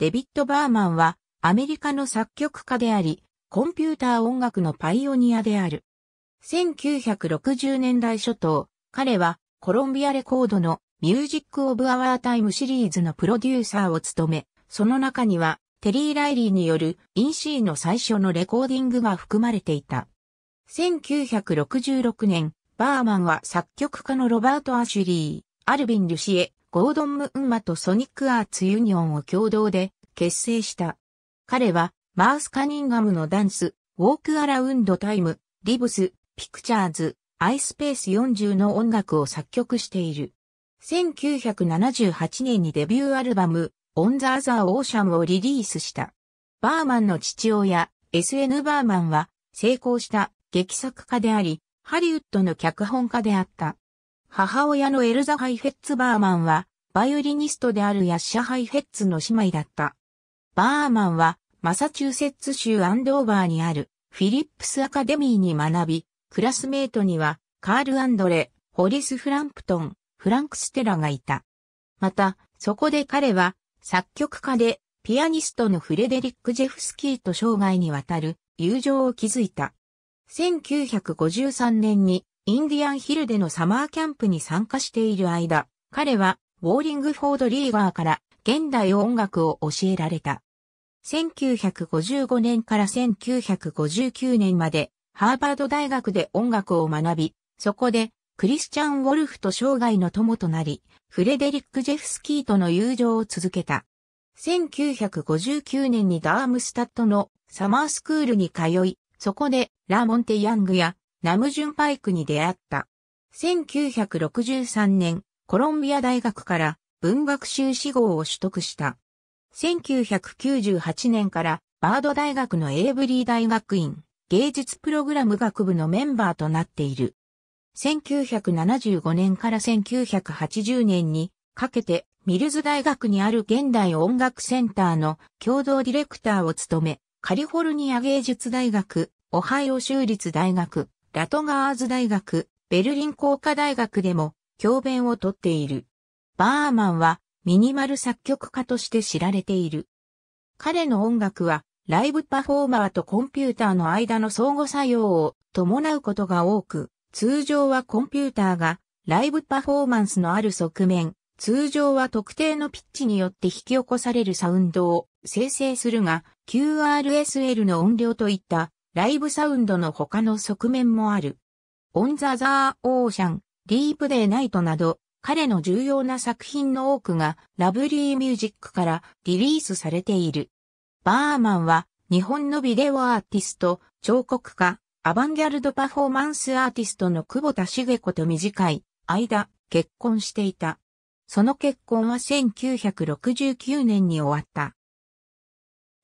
デビッド・バーマンはアメリカの作曲家であり、コンピューター音楽のパイオニアである。1960年代初頭、彼はコロンビアレコードのミュージック・オブ・アワー・タイムシリーズのプロデューサーを務め、その中にはテリー・ライリーによるインシーの最初のレコーディングが含まれていた。1966年、バーマンは作曲家のロバート・アシュリー、アルビン・ルシエ、ゴードン・ムンマとソニック・アーツ・ユニオンを共同で結成した。彼は、マース・カニンガムのダンス、ウォーク・アラウンド・タイム、リブス、ピクチャーズ、アイスペース40の音楽を作曲している。1978年にデビューアルバム、オン・ザ・アザー・オーシャンをリリースした。バーマンの父親、SN バーマンは成功した劇作家であり、ハリウッドの脚本家であった。母親のエルザ・ハイフェッツ・バーマンは、バイオリニストであるヤッシャ・ハイフェッツの姉妹だった。バーマンは、マサチューセッツ州アンドーバーにある、フィリップス・アカデミーに学び、クラスメートには、カール・アンドレ、ホリス・フランプトン、フランク・ステラがいた。また、そこで彼は、作曲家で、ピアニストのフレデリック・ジェフスキーと生涯にわたる友情を築いた。1953年にインディアンヒルでのサマーキャンプに参加している間、彼はウォーリングフォード・リーガーから現代音楽を教えられた。1955年から1959年までハーバード大学で音楽を学び、そこでクリスチャン・ウォルフと生涯の友となり、フレデリック・ジェフスキーとの友情を続けた。1959年にダームスタッドのサマースクールに通い、そこでラ・ーモンテ・ヤングやナムジュンパイクに出会った。1963年、コロンビア大学から文学修士号を取得した。1998年からバード大学のエイブリー大学院芸術プログラム学部のメンバーとなっている。1975年から1980年にかけてミルズ大学にある現代音楽センターの共同ディレクターを務め、カリフォルニア芸術大学、オハイオ州立大学、ラトガーズ大学、ベルリン工科大学でも教鞭をとっている。バーマンはミニマル作曲家として知られている。彼の音楽はライブパフォーマーとコンピューターの間の相互作用を伴うことが多く、通常はコンピューターがライブパフォーマンスのある側面、通常は特定のピッチによって引き起こされるサウンドを生成するが、QRSL の音量といったライブサウンドの他の側面もある。オン・ザ・ザ・オーシャン、ディープ・デイ・ナイトなど、彼の重要な作品の多くがラブリーミュージックからリリースされている。バーマンは日本のビデオアーティスト、彫刻家、アバンギャルドパフォーマンスアーティストの久保田茂子と短い間結婚していた。その結婚は1969年に終わった。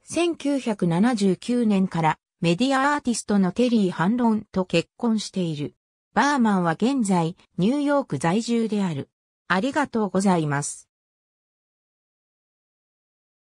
1979年からメディアアーティストのテリー・ハンロンと結婚している。バーマンは現在、ニューヨーク在住である。ありがとうございます。